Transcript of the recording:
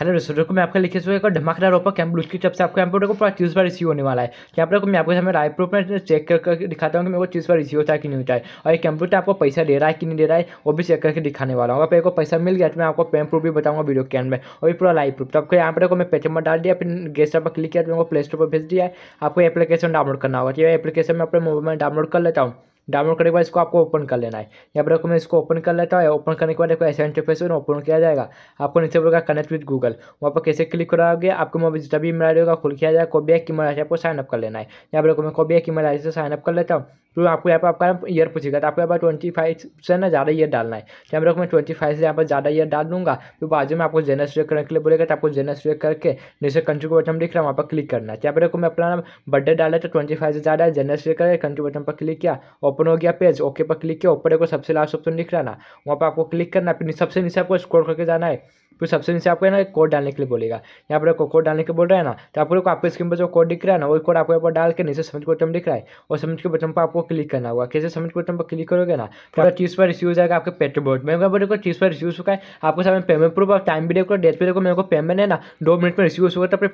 hello दोस्तों को मैं आपका लिखे हुए एक रोपा ओपर उसकी तरफ से आपको एम्पोर्टर को पूरा चीज़ बार रिसीव होने वाला है यहाँ पर मैं आपको समय राय प्रूफ में चेक करके दिखाता हूँ कि मेरे को चीज़ बार रिसीव होता है कि नहीं होता है और ये कंप्यूटर आपको पैसा दे रहा है कि नहीं दे रहा है वो भी चेक करके दिखाने वाला हूँ अगर को पैसा मिल गया तो मैं आपको पेम प्रूफ भी बताऊँगा वीडियो के में और भी पूरा लाइव प्रूफ तो आपको यहाँ पर मैं पेटीएम में डाल दिया फिर गेस्ट पर क्लिक किया तो मेरे को प्ले स्टोर पर भेज दिया है आपको एप्लीकेशन डाउनलोड करना होगा तो ये एप्लीकेशन मैं अपने मोबाइल में डाउनलोड कर लेता हूँ डाउनलोड करने के बाद इसको आपको ओपन कर लेना है यहाँ पर देखो मैं इसको ओपन कर लेता हूँ ओपन करने के बाद देखो ऐसे इंटरफेस में ओपन किया जाएगा आपको नीचे बोलेगा कनेक्ट विद गूगल वहाँ पर कैसे क्लिक कराओगे आपको मोबाइल जब भी मेरा होगा खुल किया जाएगा कोबिया की मैं आपको साइनअप कर लेना है यहाँ पर देखो मैं कोबिया की मराठी से साइनअप कर लेता हूँ तो आपको यहाँ पर आपका ईयर पूछेगा तो आपको यहाँ पर ट्वेंटी फाइव से ना ज़्यादा ईयर डालना है तो मेरे को मैं ट्वेंटी फाइव से यहाँ पर ज़्यादा ईयर डाल दूँगा तो बाजू में आपको जेनर सेलेक्ट करने के लिए बोलेगा तो आपको जेनर सेलेक्ट करके जैसे कंट्री को बटन दिख रहा है वहाँ पर क्लिक करना है तो यहाँ पर मैं अपना बर्थडे डाला तो ट्वेंटी फाइव से ज़्यादा है जेनर सेलेक्ट करके कंट्री बटन पर क्लिक किया ओपन हो गया पेज ओके पर क्लिक किया ऊपर को सबसे लास्ट ऑप्शन दिख रहा ना वहाँ पर आपको क्लिक करना फिर सबसे नीचे आपको स्क्रॉल करके जाना है फिर सबसे नीचे आपको है ना एक कोड डालने के लिए बोलेगा यहाँ पर कोड डालने के बोल रहा है ना तो आप लोग आपके स्क्रीन पर जो कोड दिख रहा है ना वो कोड आपको ऊपर डाल के नीचे समझ के बटन दिख रहा है और समझ के बटन पर आपको क्लिक करना होगा कैसे समझ के बटन पर क्लिक करोगे ना तो चीज़ पर रिसीव हो जाएगा आपके पेट बोर्ड में मेरे को चीज़ पर रिसीव हुआ है आपको सामने पेमेंट प्रूफ और टाइम भी देखो डेट भी देखो मेरे को पेमेंट है ना दो मिनट में रिसीव हुआ तो अपने